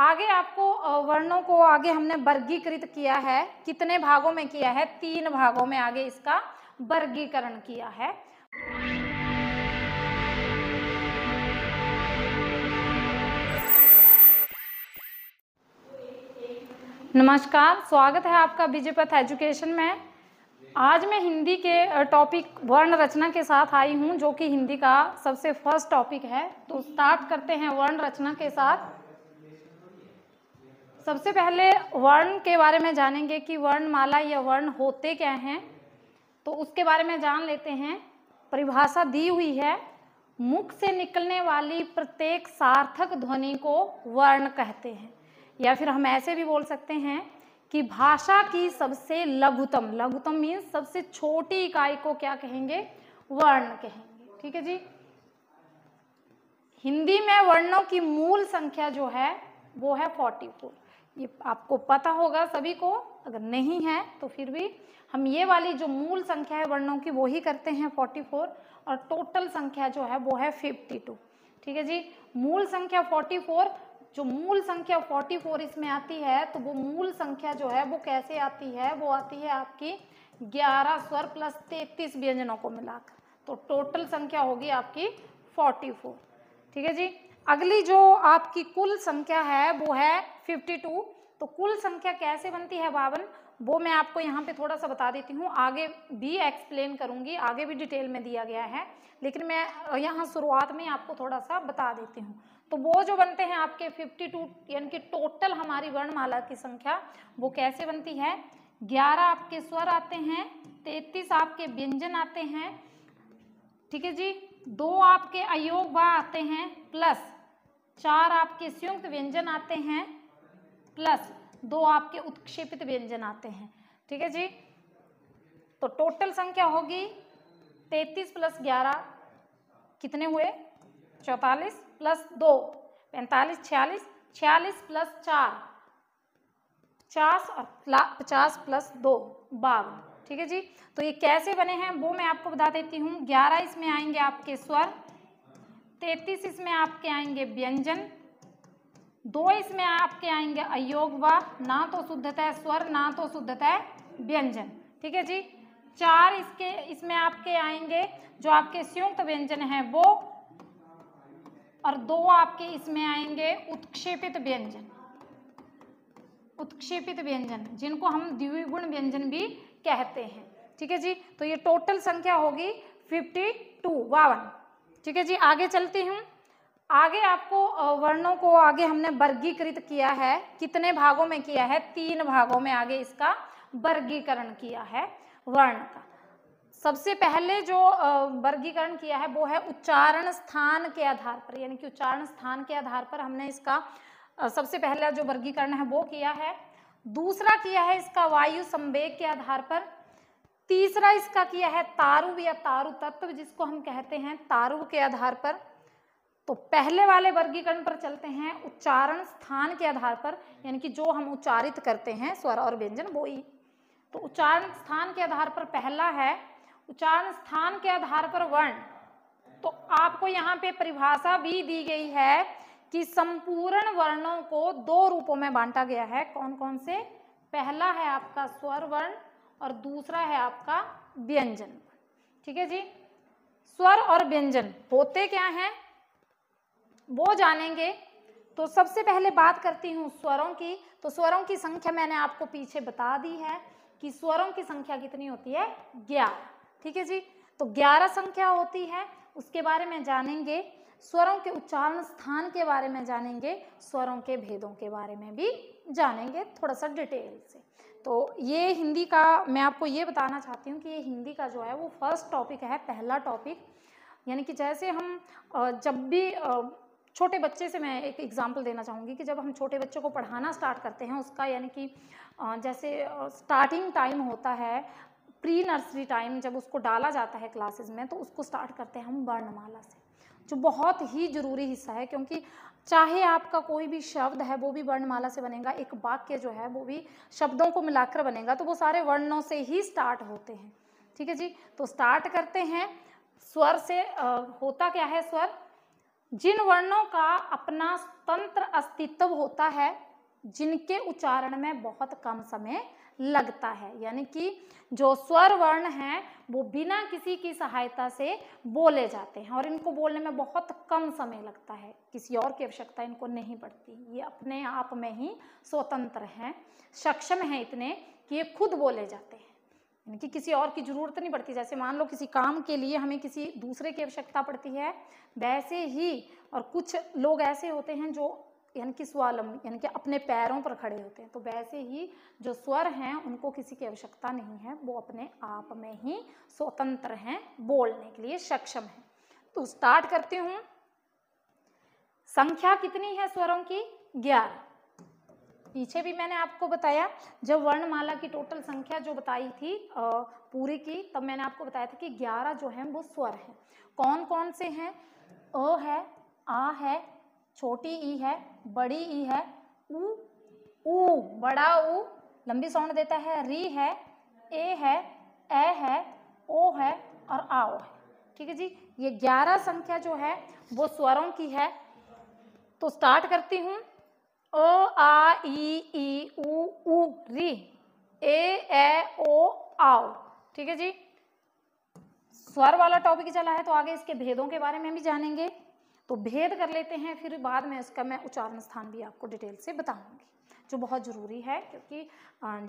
आगे आपको वर्णों को आगे हमने वर्गीकृत किया है कितने भागों में किया है तीन भागों में आगे इसका वर्गीकरण किया है नमस्कार स्वागत है आपका विजयपथ एजुकेशन में आज मैं हिंदी के टॉपिक वर्ण रचना के साथ आई हूं जो कि हिंदी का सबसे फर्स्ट टॉपिक है तो स्टार्ट करते हैं वर्ण रचना के साथ सबसे पहले वर्ण के बारे में जानेंगे कि वर्णमाला या वर्ण होते क्या हैं तो उसके बारे में जान लेते हैं परिभाषा दी हुई है मुख से निकलने वाली प्रत्येक सार्थक ध्वनि को वर्ण कहते हैं या फिर हम ऐसे भी बोल सकते हैं कि भाषा की सबसे लघुतम लघुतम मीन्स सबसे छोटी इकाई को क्या कहेंगे वर्ण कहेंगे ठीक है जी हिंदी में वर्णों की मूल संख्या जो है वो है फोर्टी फोर ये आपको पता होगा सभी को अगर नहीं है तो फिर भी हम ये वाली जो मूल संख्या है वर्णों की वो ही करते हैं 44 और टोटल संख्या जो है वो है 52 ठीक है जी मूल संख्या 44 जो मूल संख्या 44 इसमें आती है तो वो मूल संख्या जो है वो कैसे आती है वो आती है आपकी 11 स्वर प्लस तैतीस व्यंजनों को मिलाकर तो टोटल संख्या होगी आपकी 44 ठीक है जी अगली जो आपकी कुल संख्या है वो है फिफ्टी तो कुल संख्या कैसे बनती है बावन वो मैं आपको यहाँ पे थोड़ा सा बता देती हूँ आगे भी एक्सप्लेन करूँगी आगे भी डिटेल में दिया गया है लेकिन मैं यहाँ शुरुआत में आपको थोड़ा सा बता देती हूँ तो वो जो बनते हैं आपके 52 यानी कि टोटल हमारी वर्णमाला की संख्या वो कैसे बनती है 11 आपके स्वर आते हैं 33 आपके व्यंजन आते हैं ठीक है जी दो आपके अयोग आते हैं प्लस चार आपके संयुक्त व्यंजन आते हैं प्लस दो आपके उत्क्षेपित व्यंजन आते हैं ठीक है जी तो टोटल संख्या होगी तैतीस प्लस ग्यारह कितने हुए चौतालीस प्लस दो पैंतालीस छियालीस छियालीस प्लस चार पचास और पचास प्लस दो बावन ठीक है जी तो ये कैसे बने हैं वो मैं आपको बता देती हूँ ग्यारह इसमें आएंगे आपके स्वर तैतीस इसमें आपके आएंगे व्यंजन दो इसमें आपके आएंगे अयोग व ना तो शुद्धतः स्वर ना तो शुद्धतः व्यंजन ठीक है जी चार इसके इसमें आपके आएंगे जो आपके संयुक्त व्यंजन है वो और दो आपके इसमें आएंगे उत्क्षेपित व्यंजन उत्क्षेपित व्यंजन जिनको हम द्विगुण व्यंजन भी कहते हैं ठीक है जी तो ये टोटल संख्या होगी फिफ्टी टू बावन ठीक है जी आगे चलती हूँ आगे आपको वर्णों को आगे हमने वर्गीकृत किया है कितने भागों में किया है तीन भागों में आगे इसका वर्गीकरण किया है वर्ण का सबसे पहले जो वर्गीकरण किया है वो है उच्चारण स्थान के आधार पर यानी कि उच्चारण स्थान के आधार पर हमने इसका सबसे पहला जो वर्गीकरण है वो किया है दूसरा किया है इसका वायु संवेग के आधार पर तीसरा इसका किया है तारु या तारु तत्व जिसको हम कहते हैं तारु के आधार पर तो पहले वाले वर्गीकरण पर चलते हैं उच्चारण स्थान के आधार पर यानी कि जो हम उच्चारित करते हैं स्वर और व्यंजन वो ही तो उच्चारण स्थान के आधार पर पहला है उच्चारण स्थान के आधार पर वर्ण तो आपको यहाँ पे परिभाषा भी दी गई है कि संपूर्ण वर्णों को दो रूपों में बांटा गया है कौन कौन से पहला है आपका स्वर वर्ण और दूसरा है आपका व्यंजन ठीक है जी स्वर और व्यंजन होते क्या हैं वो जानेंगे तो सबसे पहले बात करती हूँ स्वरों की तो स्वरों की संख्या मैंने आपको पीछे बता दी है कि स्वरों की संख्या कितनी होती है ग्यारह ठीक है जी तो ग्यारह संख्या होती है उसके बारे में जानेंगे स्वरों के उच्चारण स्थान के बारे में जानेंगे स्वरों के भेदों के बारे में भी जानेंगे थोड़ा सा डिटेल से तो ये हिंदी का मैं आपको ये बताना चाहती हूँ कि ये हिंदी का जो है वो फर्स्ट टॉपिक है पहला टॉपिक यानी कि जैसे हम जब भी छोटे बच्चे से मैं एक एग्ज़ाम्पल देना चाहूँगी कि जब हम छोटे बच्चों को पढ़ाना स्टार्ट करते हैं उसका यानी कि जैसे स्टार्टिंग टाइम होता है प्री नर्सरी टाइम जब उसको डाला जाता है क्लासेस में तो उसको स्टार्ट करते हैं हम वर्णमाला से जो बहुत ही ज़रूरी हिस्सा है क्योंकि चाहे आपका कोई भी शब्द है वो भी वर्णमाला से बनेगा एक वाक्य जो है वो भी शब्दों को मिलाकर बनेगा तो वो सारे वर्णों से ही स्टार्ट होते हैं ठीक है जी तो स्टार्ट करते हैं स्वर से आ, होता क्या है स्वर जिन वर्णों का अपना स्वतंत्र अस्तित्व होता है जिनके उच्चारण में बहुत कम समय लगता है यानी कि जो स्वर वर्ण हैं वो बिना किसी की सहायता से बोले जाते हैं और इनको बोलने में बहुत कम समय लगता है किसी और की आवश्यकता इनको नहीं पड़ती ये अपने आप में ही स्वतंत्र हैं सक्षम हैं इतने कि ये खुद बोले जाते हैं यानी कि किसी और की ज़रूरत नहीं पड़ती जैसे मान लो किसी काम के लिए हमें किसी दूसरे की आवश्यकता पड़ती है वैसे ही और कुछ लोग ऐसे होते हैं जो यानी कि स्वालम यानी कि अपने पैरों पर खड़े होते हैं तो वैसे ही जो स्वर हैं उनको किसी की आवश्यकता नहीं है वो अपने आप में ही स्वतंत्र हैं बोलने के लिए सक्षम है तो स्टार्ट करती हूँ संख्या कितनी है स्वरों की ग्यारह पीछे भी मैंने आपको बताया जब वर्णमाला की टोटल संख्या जो बताई थी पूरी की तब मैंने आपको बताया था कि 11 जो हैं वो स्वर हैं कौन कौन से हैं अ है आ है छोटी ई है बड़ी ई है ऊ उ बड़ा उ लंबी साउंड देता है री है ए है ए है ओ है और आओ है ठीक है जी ये ग्यारह संख्या जो है वो स्वरों की है तो स्टार्ट करती हूँ ओ आ ई ई उ ऊ री ए ए ओ आओ ठीक है जी स्वर वाला टॉपिक चला है तो आगे इसके भेदों के बारे में भी जानेंगे तो भेद कर लेते हैं फिर बाद में इसका मैं उच्चारण स्थान भी आपको डिटेल से बताऊंगी जो बहुत ज़रूरी है क्योंकि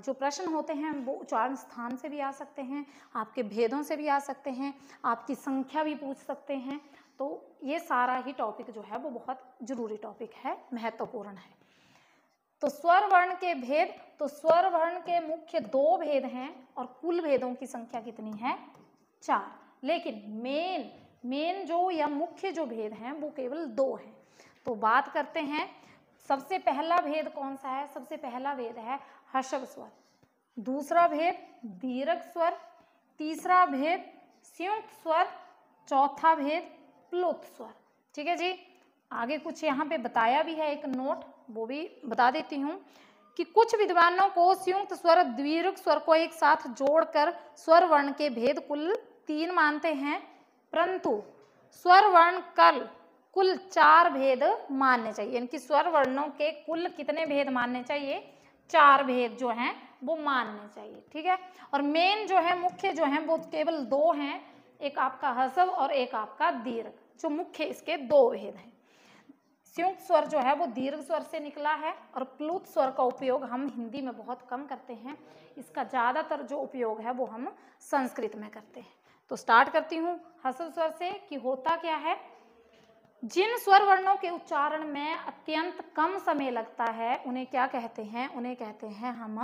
जो प्रश्न होते हैं वो उच्चारण स्थान से भी आ सकते हैं आपके भेदों से भी आ सकते हैं आपकी संख्या भी पूछ सकते हैं तो ये सारा ही टॉपिक जो है वो बहुत ज़रूरी टॉपिक है महत्वपूर्ण है तो स्वर वर्ण के भेद तो स्वर वर्ण के मुख्य दो भेद हैं और कुल भेदों की संख्या कितनी है चार लेकिन मेन मेन जो या मुख्य जो भेद हैं वो केवल दो हैं तो बात करते हैं सबसे पहला भेद कौन सा है सबसे पहला भेद है हर्षव स्वर दूसरा भेद दीर्घ स्वर तीसरा भेद संयुक्त स्वर चौथा भेद प्लुत स्वर ठीक है जी आगे कुछ यहाँ पे बताया भी है एक नोट वो भी बता देती हूँ कि कुछ विद्वानों को संयुक्त स्वर द्वीर्घ स्वर को एक साथ जोड़कर स्वर वर्ण के भेद कुल तीन मानते हैं परंतु स्वर वर्ण कल कुल चार भेद मानने चाहिए यानी कि स्वर वर्णों के कुल कितने भेद मानने चाहिए चार भेद जो हैं वो मानने चाहिए ठीक है और मेन जो है मुख्य जो है वो केवल दो हैं एक आपका हसव और एक आपका दीर्घ जो मुख्य इसके दो भेद हैं संयुक्त स्वर जो है वो दीर्घ स्वर से निकला है और प्लुत स्वर का उपयोग हम हिंदी में बहुत कम करते हैं इसका ज़्यादातर जो उपयोग है वो हम संस्कृत में करते हैं तो स्टार्ट करती हूँ हसव स्वर से कि होता क्या है जिन स्वर वर्णों के उच्चारण में अत्यंत कम समय लगता है उन्हें क्या कहते हैं उन्हें कहते हैं हम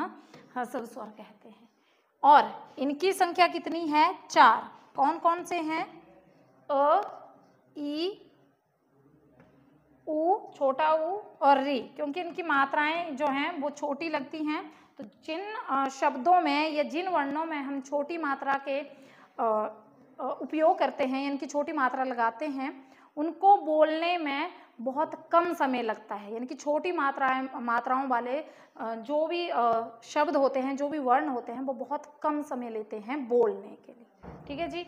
हसव स्वर कहते हैं और इनकी संख्या कितनी है चार कौन कौन से हैं अ ई ऊ छोटा उ और री क्योंकि इनकी मात्राएं जो हैं वो छोटी लगती हैं तो जिन शब्दों में या जिन वर्णों में हम छोटी मात्रा के उपयोग करते हैं यानी कि छोटी मात्रा लगाते हैं उनको बोलने में बहुत कम समय लगता है यानी कि छोटी मात्राएं मात्राओं वाले जो भी शब्द होते हैं जो भी वर्ण होते हैं वो बहुत कम समय लेते हैं बोलने के लिए ठीक है जी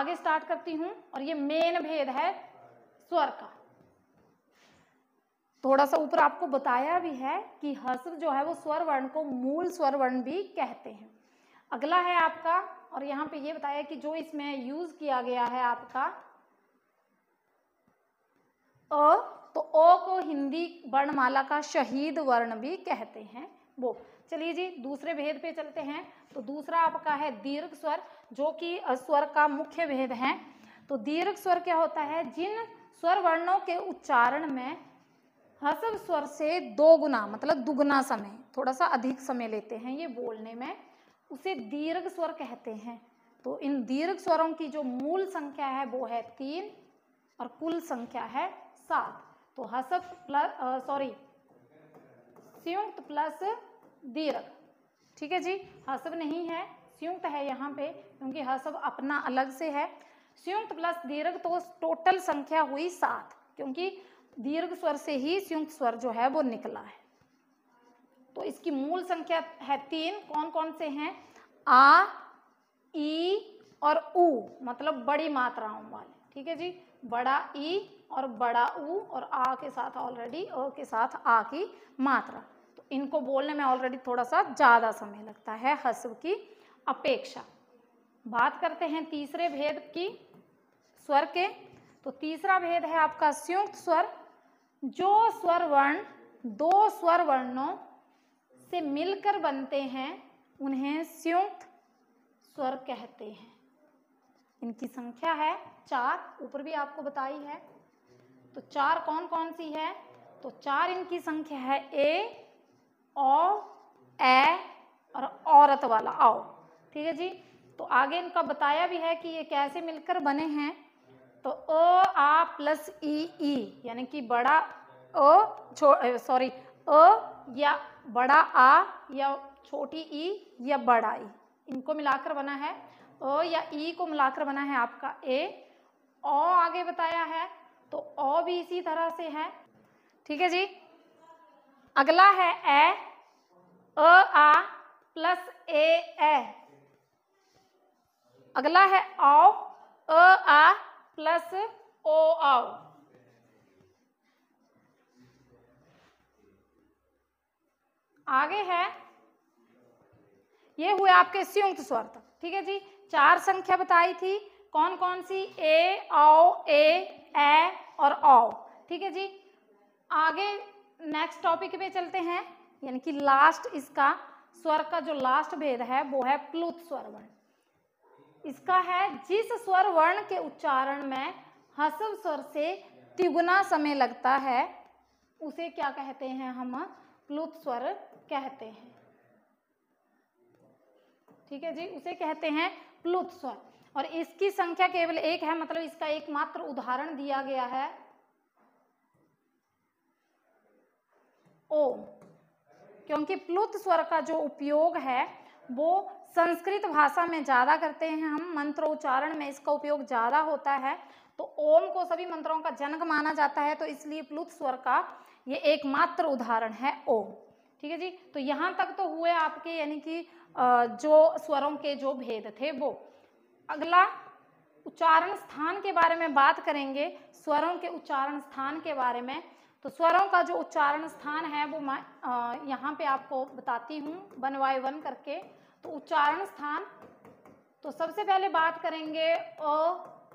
आगे स्टार्ट करती हूँ और ये मेन भेद है स्वर का थोड़ा सा ऊपर आपको बताया भी है कि हस्व जो है वो स्वर वर्ण को मूल स्वर वर्ण भी कहते हैं अगला है आपका और यहाँ पे ये बताया कि जो इसमें यूज किया गया है आपका अ तो ओ को हिंदी वर्णमाला का शहीद वर्ण भी कहते हैं वो चलिए जी दूसरे भेद पे चलते हैं तो दूसरा आपका है दीर्घ स्वर जो कि स्वर का मुख्य भेद है तो दीर्घ स्वर क्या होता है जिन स्वर वर्णों के उच्चारण में हसव स्वर से दो गुना मतलब दुगना समय थोड़ा सा अधिक समय लेते हैं ये बोलने में उसे दीर्घ स्वर कहते हैं तो इन दीर्घ स्वरों की जो मूल संख्या है वो है तीन और कुल संख्या है सात तो हसव प्लस सॉरी संयुक्त प्लस दीर्घ ठीक है जी हसव नहीं है संयुक्त है यहाँ पे क्योंकि हसव अपना अलग से है संयुक्त प्लस दीर्घ तो टोटल संख्या हुई सात क्योंकि दीर्घ स्वर से ही संयुक्त स्वर जो है वो निकला है तो इसकी मूल संख्या है तीन कौन कौन से हैं आ ई और ऊ मतलब बड़ी मात्राओं वाले ठीक है जी बड़ा ई और बड़ा ऊ और आ के साथ ऑलरेडी ओ के साथ आ की मात्रा तो इनको बोलने में ऑलरेडी थोड़ा सा ज़्यादा समय लगता है हस्व की अपेक्षा बात करते हैं तीसरे भेद की स्वर के तो तीसरा भेद है आपका संयुक्त स्वर जो स्वर वर्ण दो स्वर वर्णों से मिलकर बनते हैं उन्हें संयुक्त स्वर कहते हैं इनकी संख्या है चार ऊपर भी आपको बताई है तो चार कौन कौन सी है तो चार इनकी संख्या है ए ओ ए और औरत वाला आओ ठीक है जी तो आगे इनका बताया भी है कि ये कैसे मिलकर बने हैं तो ओ आ प्लस ई ई यानी कि बड़ा ओ सॉरी अ या बड़ा आ या छोटी ई या बड़ा ई इनको मिलाकर बना है अ या ई को मिलाकर बना है आपका ए ओ आगे बताया है तो ओ भी इसी तरह से है ठीक है जी अगला है ए अ आ प्लस ए ए अगला है ओ अ आ प्लस ओ आओ आगे है ये हुए आपके संयुक्त स्वर तक ठीक है जी चार संख्या बताई थी कौन कौन सी ए आओ ए ए और आओ ठीक है जी आगे नेक्स्ट टॉपिक पे चलते हैं यानी कि लास्ट इसका स्वर का जो लास्ट भेद है वो है प्लुत स्वर वर्ण इसका है जिस स्वर वर्ण के उच्चारण में हसव स्वर से तिगुना समय लगता है उसे क्या कहते हैं हम प्लुत स्वर कहते हैं ठीक है जी उसे कहते हैं प्लुत स्वर और इसकी संख्या केवल एक है मतलब इसका एकमात्र उदाहरण दिया गया है ओ क्योंकि प्लुत स्वर का जो उपयोग है वो संस्कृत भाषा में ज़्यादा करते हैं हम मंत्रोच्चारण में इसका उपयोग ज़्यादा होता है तो ओम को सभी मंत्रों का जनक माना जाता है तो इसलिए प्लुत स्वर का ये एकमात्र उदाहरण है ओम ठीक है जी तो यहाँ तक तो हुए आपके यानी कि जो स्वरों के जो भेद थे वो अगला उच्चारण स्थान के बारे में बात करेंगे स्वरों के उच्चारण स्थान के बारे में तो स्वरों का जो उच्चारण स्थान है वो मैं यहाँ पे आपको बताती हूँ वन बाय वन करके तो उच्चारण स्थान तो सबसे पहले बात करेंगे अ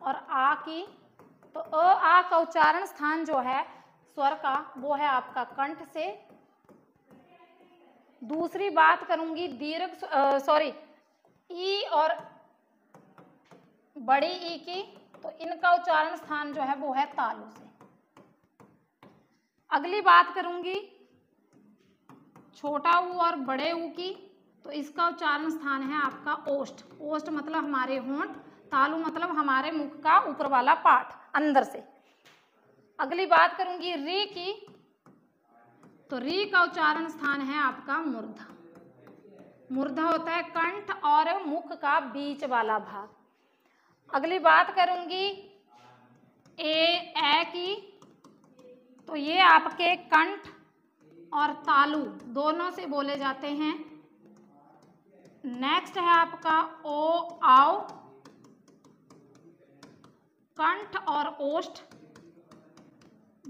और आ की तो अ आ का उच्चारण स्थान जो है स्वर का वो है आपका कंठ से दूसरी बात करूंगी दीर्घ सॉरी ई और बड़ी ई की तो इनका उच्चारण स्थान जो है वो है तालु से अगली बात करूंगी छोटा ऊ और बड़े ऊ की तो इसका उच्चारण स्थान है आपका ओष्ठ ओष्ठ मतलब हमारे होंठ तालु मतलब हमारे मुख का ऊपर वाला पार्ट अंदर से अगली बात करूंगी री की तो री का उच्चारण स्थान है आपका मुर्धा मुर्धा होता है कंठ और मुख का बीच वाला भाग अगली बात करूंगी ए ए की तो ये आपके कंठ और तालु दोनों से बोले जाते हैं नेक्स्ट है आपका ओ आओ कंठ और ओष्ठ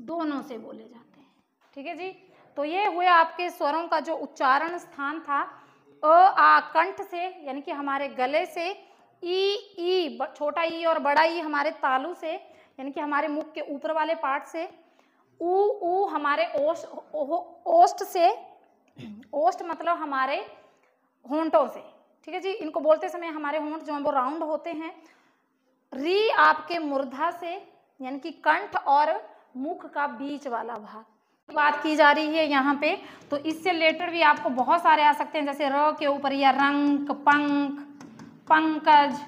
दोनों से बोले जाते हैं ठीक है जी तो ये हुए आपके स्वरों का जो उच्चारण स्थान था अ आ कंठ से यानी कि हमारे गले से ई ई छोटा ई और बड़ा ई हमारे तालू से यानी कि हमारे मुख के ऊपर वाले पार्ट से ऊ ऊ हमारे ओष्ठ ओष्ठ से ओष्ठ मतलब हमारे होंठों से ठीक है जी इनको बोलते समय हमारे होंठ जो है वो राउंड होते हैं री आपके मुर्धा से यानी कि कंठ और मुख का बीच वाला भाग बात की जा रही है यहाँ पे तो इससे रिलेटेड भी आपको बहुत सारे आ सकते हैं जैसे र के ऊपर या रंग पंख पंकज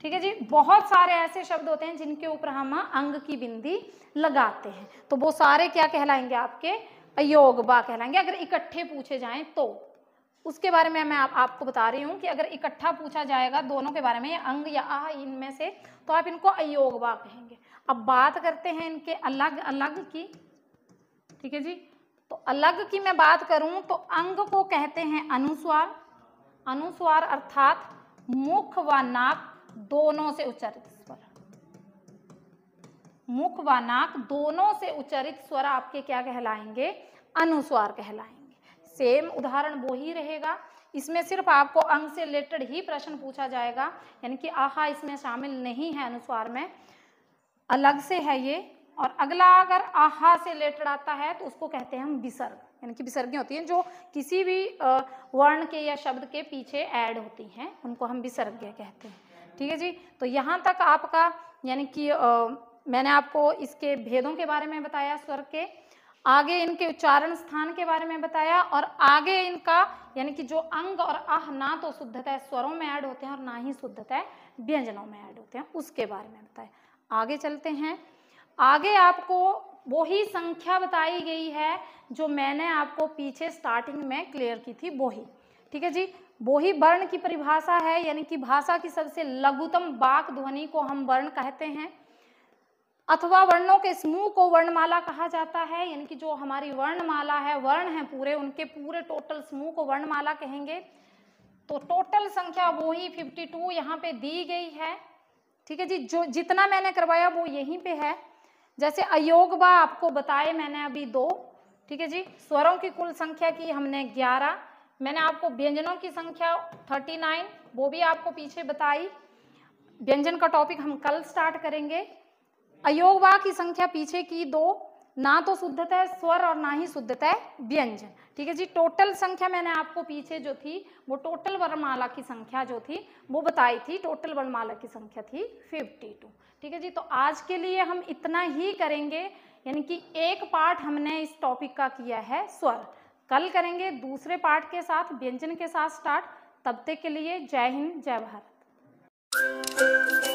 ठीक है जी बहुत सारे ऐसे शब्द होते हैं जिनके ऊपर हम अंग की बिंदी लगाते हैं तो वो सारे क्या कहलाएंगे आपके अयोग बा कहलाएंगे अगर इकट्ठे पूछे जाएं तो उसके बारे में मैं आप, आपको बता रही हूँ कि अगर इकट्ठा पूछा जाएगा दोनों के बारे में अंग या आ इनमें से तो आप इनको अयोगवा कहेंगे अब बात करते हैं इनके अलग अलग की ठीक है जी तो अलग की मैं बात करूं तो अंग को कहते हैं अनुस्वार अनुस्वार अर्थात मुख व नाक दोनों से उच्चारित स्वर मुख व नाक दोनों से उच्चारित स्वर आपके क्या कहलाएंगे अनुस्वार कहलाएंगे सेम उदाहरण वो ही रहेगा इसमें सिर्फ आपको अंग से रिलेटेड ही प्रश्न पूछा जाएगा यानी कि आहा इसमें शामिल नहीं है अनुस्वार में अलग से है ये और अगला अगर आहा से रिलेटेड आता है तो उसको कहते हैं हम विसर्ग यानी कि विसर्गें होती हैं जो किसी भी वर्ण के या शब्द के पीछे ऐड होती हैं उनको हम विसर्ग कहते हैं ठीक है जी तो यहाँ तक आपका यानी कि मैंने आपको इसके भेदों के बारे में बताया स्वर के आगे इनके उच्चारण स्थान के बारे में बताया और आगे इनका यानी कि जो अंग और आह ना तो है स्वरों में ऐड होते हैं और ना ही शुद्धतः व्यंजनों में ऐड होते हैं उसके बारे में बताया आगे चलते हैं आगे आपको वही संख्या बताई गई है जो मैंने आपको पीछे स्टार्टिंग में क्लियर की थी वही ठीक है जी वही वर्ण की परिभाषा है यानी कि भाषा की सबसे लघुतम बाक ध्वनि को हम वर्ण कहते हैं अथवा वर्णों के समूह को वर्णमाला कहा जाता है यानी कि जो हमारी वर्णमाला है वर्ण है पूरे उनके पूरे टोटल समूह को वर्णमाला कहेंगे तो टोटल संख्या वो ही फिफ्टी टू यहाँ पे दी गई है ठीक है जी जो जितना मैंने करवाया वो यहीं पे है जैसे अयोग बा आपको बताए मैंने अभी दो ठीक है जी स्वरों की कुल संख्या की हमने ग्यारह मैंने आपको व्यंजनों की संख्या थर्टी नाइन वो भी आपको पीछे बताई व्यंजन का टॉपिक हम कल स्टार्ट करेंगे अयोगवा की संख्या पीछे की दो ना तो है स्वर और ना ही है व्यंजन ठीक है जी टोटल संख्या मैंने आपको पीछे जो थी वो टोटल वर्णमाला की संख्या जो थी वो बताई थी टोटल वर्णमाला की संख्या थी 52 ठीक है जी तो आज के लिए हम इतना ही करेंगे यानी कि एक पार्ट हमने इस टॉपिक का किया है स्वर कल करेंगे दूसरे पार्ट के साथ व्यंजन के साथ स्टार्ट तब तक के लिए जय हिंद जय भारत